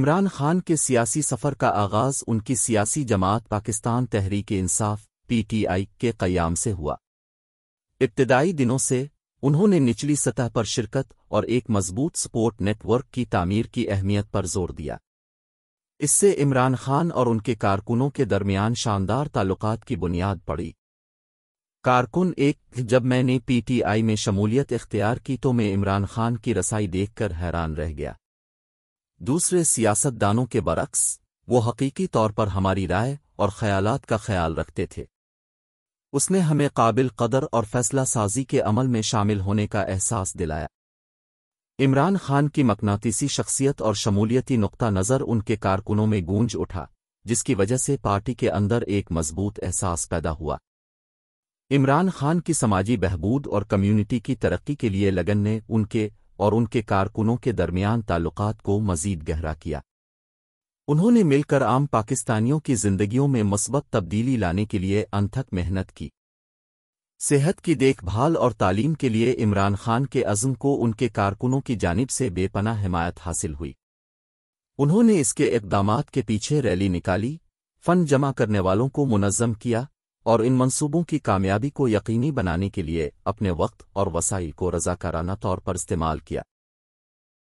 इमरान खान के सियासी सफ़र का आगाज़ उनकी सियासी जमात पाकिस्तान तहरीक इंसाफ पीटीआई के क़याम से हुआ इब्तदाई दिनों से उन्होंने निचली सतह पर शिरकत और एक मजबूत सपोर्ट नेटवर्क की तामीर की अहमियत पर जोर दिया इससे इमरान खान और उनके कारकुनों के दरमियान शानदार ताल्लुकात की बुनियाद पड़ी कारकुन एक जब मैंने पीटीआई में शमूलियत इख्तियार की तो मैं इमरान खान की रसाई देखकर हैरान रह गया दूसरे सियासतदानों के बरक्स वो हकीकी तौर पर हमारी राय और ख्यालात का ख्याल रखते थे उसने हमें काबिल कदर और फैसला साजी के अमल में शामिल होने का एहसास दिलाया इमरान खान की मकनातीसी शख्सियत और शमूलियती नुक़ा नज़र उनके कारकुनों में गूंज उठा जिसकी वजह से पार्टी के अंदर एक मजबूत एहसास पैदा हुआ इमरान खान की समाजी बहबूद और कम्युनिटी की तरक्की के लिए लगन ने उनके और उनके कारकुनों के दरमियान ताल्लुकात को मजीद गहरा किया उन्होंने मिलकर आम पाकिस्तानियों की जिंदगियों में मस्बत तब्दीली लाने के लिए अनथक मेहनत की सेहत की देखभाल और तालीम के लिए इमरान खान के अज़म को उनके कारकुनों की जानब से बेपना हमायत हासिल हुई उन्होंने इसके इकदाम के पीछे रैली निकाली फ़न जमा करने वालों को मुनज़म किया और इन मंसूबों की कामयाबी को यकीनी बनाने के लिए अपने वक्त और वसाई को रजाकाराना तौर पर इस्तेमाल किया